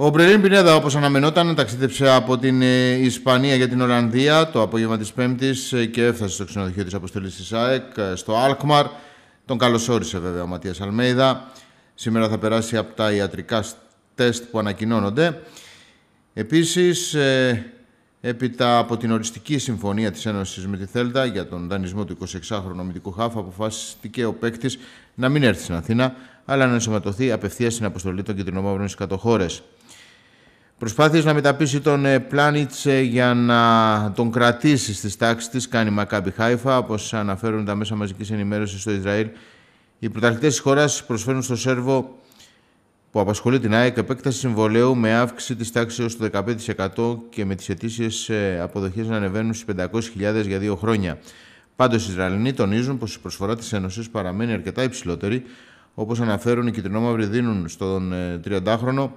Ο Μπρελίν Πινέδα, όπως αναμενόταν, ταξίδεψε από την ε, Ισπανία για την Ολλανδία το απόγευμα της Πέμπτης ε, και έφτασε στο ξενοδοχείο της αποστολής της ΑΕΚ, ε, στο Αλκμαρ. Τον καλωσόρισε βέβαια ο Ματίας Αλμέιδα. Σήμερα θα περάσει από τα ιατρικά τεστ που ανακοινώνονται. Επίσης. Έπειτα από την οριστική συμφωνία της Ένωσης με τη Θέλτα για τον δανεισμό του 26χρονου αμυντικού χάφ αποφασίστηκε ο παίκτης να μην έρθει στην Αθήνα αλλά να ενσωματωθεί απευθείας στην αποστολή των κεντρινομαύρων στις χώρε. Προσπάθησε να μεταπίσει τον ε, Πλάνιτσε για να τον κρατήσει στις τάξεις της κάνει Μακάμπι Χάιφα όπως αναφέρουν τα μέσα μαζικής ενημέρωσης στο Ισραήλ. Οι πρωταρχητές της χώρας προσφέρουν στο Σέρβο που απασχολεί την ΑΕΚ, επέκταση συμβολέου με αύξηση της τάξης έως το 15% και με τις αιτήσεις ε, αποδοχές να ανεβαίνουν στις 500.000 για δύο χρόνια. Πάντως, οι Ισραηλοί τονίζουν πως η προσφορά της Ένωσης παραμένει αρκετά υψηλότερη. Όπως αναφέρουν οι κυτρινόμαυροι, δίνουν στον 30χρονο ε,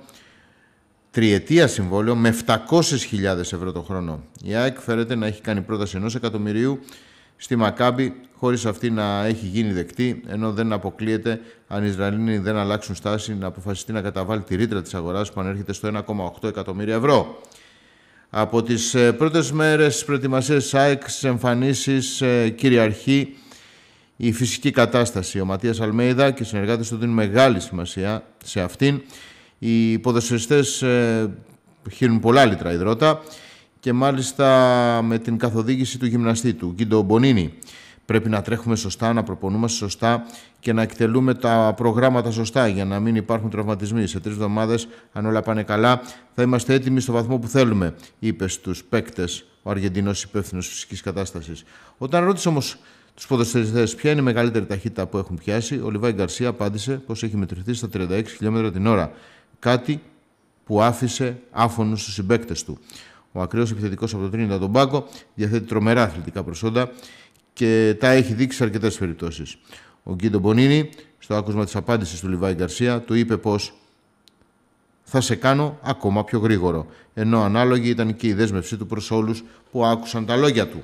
τριετία συμβόλαιο με 700.000 ευρώ το χρόνο. Η ΑΕΚ φέρεται να έχει κάνει πρόταση ενός εκατομμυρίου στη Μακάμπη χωρίς αυτή να έχει γίνει δεκτή, ενώ δεν αποκλείεται αν οι Ισραήλοι δεν αλλάξουν στάση να αποφασιστεί να καταβάλει τη ρήτρα της αγοράς που ανέρχεται στο 1,8 εκατομμύρια ευρώ. Από τις ε, πρώτες μέρες της προετοιμασίας της ΑΕΚ εμφανίσεις ε, κυριαρχεί η φυσική κατάσταση. Ο Ματίας Αλμέιδα και οι συνεργάτες του δίνουν μεγάλη σημασία σε αυτήν. Οι ποδοσφαιριστές ε, χύνουν πολλά λίτρα υδρότα και μάλιστα με την καθοδήγηση του γυμναστή του, Γκίντο Μπονίνη. Πρέπει να τρέχουμε σωστά, να προπονούμαστε σωστά και να εκτελούμε τα προγράμματα σωστά για να μην υπάρχουν τραυματισμοί. Σε τρεις εβδομάδες, αν όλα πάνε καλά, θα είμαστε έτοιμοι στο βαθμό που θέλουμε, είπες στου παίκτες ο Αργεντινός υπεύθυνος φυσικής κατάστασης. Όταν ρώτησε όμως τους ποδοσφαιριστές ποια είναι η μεγαλύτερη ταχύτητα που έχουν πιάσει, ο Λιβάη Γκαρσία απάντησε πως έχει μετρηθεί στα 36 χιλιόμετρα την ώρα. Κάτι που άφησε άφωνο στους συμπαίκτες του. Ο ακραίος επιθετικός από το Τρίνιντα τον Πάκο διαθέτει τρομερά αθλητικά προσόντα και τα έχει δείξει σε αρκετές περιπτώσεις. Ο Γκίντο Μπονίνη, στο άκουσμα της απάντησης του Λιβάη Γκαρσία, του είπε πως θα σε κάνω ακόμα πιο γρήγορο. Ενώ ανάλογη ήταν και η δέσμευσή του προς όλους που άκουσαν τα λόγια του.